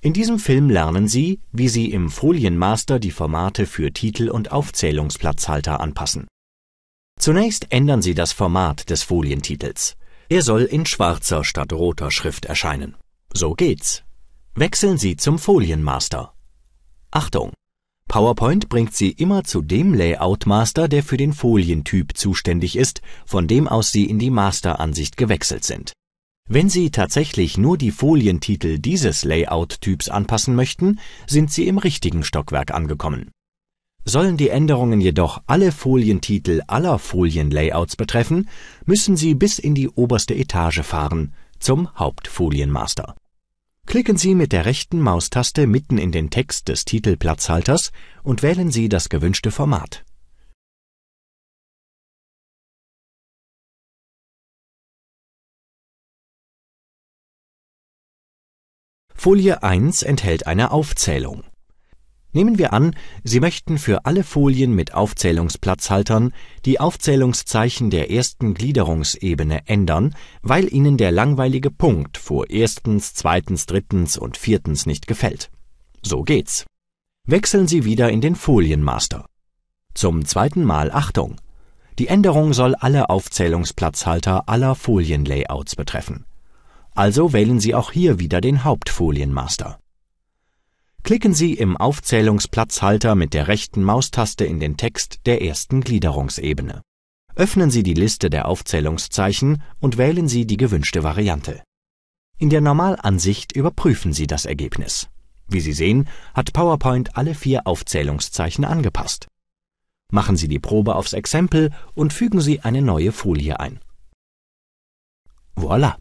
In diesem Film lernen Sie, wie Sie im Folienmaster die Formate für Titel und Aufzählungsplatzhalter anpassen. Zunächst ändern Sie das Format des Folientitels. Er soll in schwarzer statt roter Schrift erscheinen. So geht's. Wechseln Sie zum Folienmaster. Achtung! PowerPoint bringt Sie immer zu dem Layoutmaster, der für den Folientyp zuständig ist, von dem aus Sie in die Masteransicht gewechselt sind wenn Sie tatsächlich nur die Folientitel dieses Layout-Typs anpassen möchten, sind Sie im richtigen Stockwerk angekommen. Sollen die Änderungen jedoch alle Folientitel aller Folienlayouts betreffen, müssen Sie bis in die oberste Etage fahren, zum Hauptfolienmaster. Klicken Sie mit der rechten Maustaste mitten in den Text des Titelplatzhalters und wählen Sie das gewünschte Format Folie 1 enthält eine Aufzählung. Nehmen wir an, Sie möchten für alle Folien mit Aufzählungsplatzhaltern die Aufzählungszeichen der ersten Gliederungsebene ändern, weil Ihnen der langweilige Punkt vor erstens, zweitens, drittens und viertens nicht gefällt. So geht's. Wechseln Sie wieder in den Folienmaster. Zum zweiten Mal Achtung! Die Änderung soll alle Aufzählungsplatzhalter aller Folienlayouts betreffen also wählen Sie auch hier wieder den Hauptfolienmaster. Klicken Sie im Aufzählungsplatzhalter mit der rechten Maustaste in den Text der ersten Gliederungsebene. Öffnen Sie die Liste der Aufzählungszeichen und wählen Sie die gewünschte Variante. In der Normalansicht überprüfen Sie das Ergebnis. Wie Sie sehen, hat PowerPoint alle vier Aufzählungszeichen angepasst. Machen Sie die Probe aufs Exempel und fügen Sie eine neue Folie ein. Voila!